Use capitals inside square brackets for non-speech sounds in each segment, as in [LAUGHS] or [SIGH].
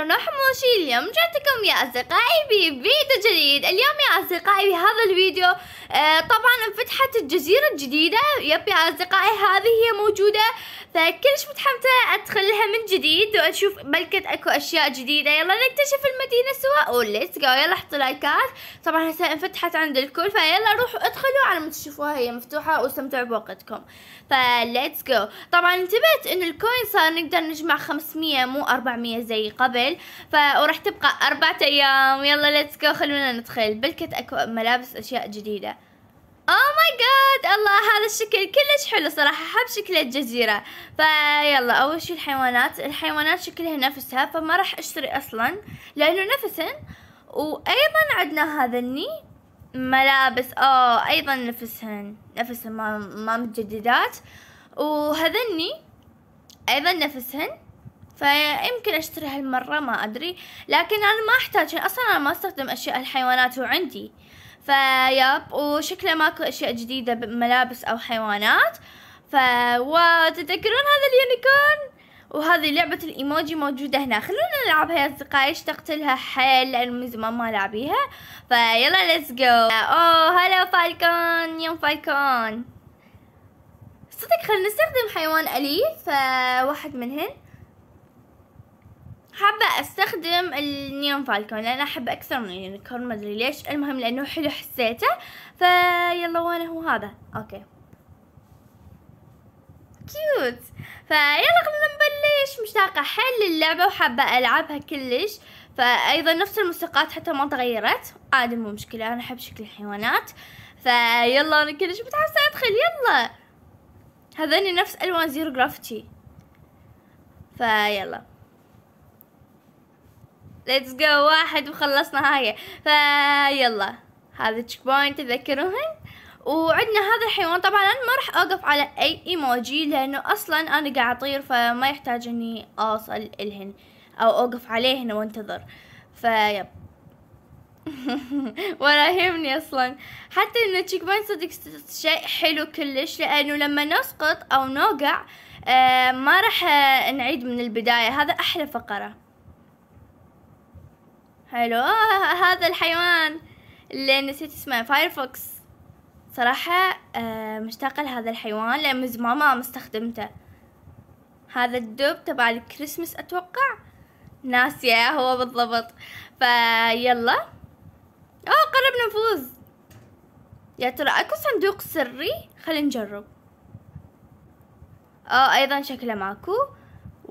أهلا ونحموشي اليوم رجعتكم يا أصدقائي بفيديو جديد اليوم يا أصدقائي بهذا الفيديو آه طبعا انفتحت الجزيرة الجديدة يب يا أصدقائي هذه هي موجودة فكلش متحمسة ادخلها من جديد وأشوف بلكت أكو أشياء جديدة يلا نكتشف المدينة سوا وليتس جو يلا حطوا لايكات طبعا هسه انفتحت عند الكل فيلا روحوا ادخلوا على ما تشوفوها هي مفتوحة واستمتعوا بوقتكم فليتس جو طبعا انتبهت إن الكوين صار نقدر نجمع 500 مو 400 زي قبل الخيل فراح تبقى أربعة أيام يلا ليتس جو خلونا ندخل بلكت أكو ملابس أشياء جديدة اوه ماي جاد الله هذا الشكل كلش حلو صراحه حب شكل الجزيره فيلا اول شي الحيوانات الحيوانات شكلها نفسها فما راح اشتري اصلا لانه نفسن وايضا عندنا هذني ملابس اوه ايضا نفسهن نفسهن ما, ما متجددات وهذني ايضا نفسهن فيمكن اشتري هالمرة ما ادري لكن انا ما احتاج اصلا انا ما استخدم اشياء الحيوانات وعندي فياب وشكله ماكو اشياء جديدة بملابس او حيوانات ف وتتذكرون هذا اليونيكورن وهذه لعبة الإيموجي موجودة هنا خلونا نلعبها يا أصدقائي اشتقت لها حيل لأن من زمان ما لعبيها فيلا ليتس جو أوه هلا فالكون يوم فالكون صدق خلنا نستخدم حيوان أليف فواحد منهن حابة استخدم النيون فالكون لان احبه اكثر من اليونيكورن ما ادري ليش المهم لانه حلو حسيته فيلا وين هو هذا اوكي كيوت فيلا خلينا نبلش مشتاقة حيل للعبة وحابة العبها كلش فايضا نفس الموسيقات حتى ما تغيرت عادي مو مشكلة انا احب شكل الحيوانات فيلا انا كلش متحمسة ادخل يلا هذاني نفس الوان زيرو جرافيتي فيلا ليتس جو واحد وخلصنا هاي فيلا هذا تشيك بوينت تذكروهن وعندنا هذا الحيوان طبعا انا ما راح اوقف على اي ايموجي لانه اصلا انا قاعد اطير فما يحتاج اني اوصل الهن او اوقف عليهن وانتظر فيب [LAUGHS] ولا يهمني اصلا حتى ان التشيك بوينت صدق شيء حلو كلش لانه لما نسقط او نوقع آه ما راح نعيد من البداية هذا احلى فقرة حلو آه، هذا الحيوان اللي نسيت اسمه فايرفوكس صراحة آه، مشتاقة لهذا الحيوان لأن من زمان ما مستخدمته هذا الدب تبع الكريسمس أتوقع ناسية هو بالضبط فيلا اوه قربنا نفوز يا ترى اكو صندوق سري خلينا نجرب أوه ايضا شكله ماكو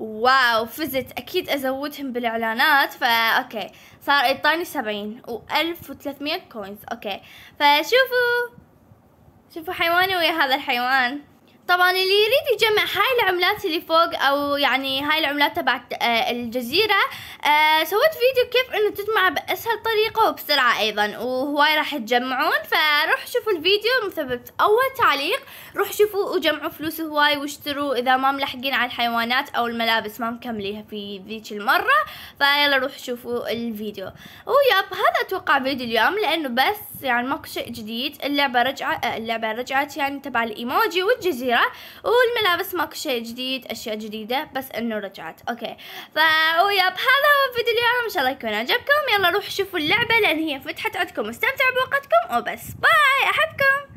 واو فزت اكيد ازودهم بالاعلانات فا اوكي صار اعطاني سبعين الف وثلاثمية كوينز اوكي فشوفوا شوفوا حيواني ويا هذا الحيوان طبعا اللي يريد يجمع هاي العملات اللي فوق او يعني هاي العملات تبع آه، الجزيره آه، سويت فيديو كيف انه تجمع باسهل طريقه وبسرعه ايضا وهواي راح تجمعون فروح شوفوا الفيديو مثبت اول تعليق روح شوفوا وجمعوا فلوس هواي واشتروا اذا ما ملحقين على الحيوانات او الملابس ما مكمليها في ذيك المره فيلا روح شوفوا الفيديو وياب هذا اتوقع فيديو اليوم لانه بس يعني ماكو شيء جديد اللعبه رجعت آه، اللعبه رجعت يعني تبع الايموجي والجزيره مرة والملابس ماكو شيء جديد اشياء جديدة بس انه رجعت اوكي فا وياب هذا هو فيديو اليوم ان شاء الله يكون عجبكم يلا روحوا شوفوا اللعبة لان هي فتحت عندكم استمتعوا بوقتكم وبس باي احبكم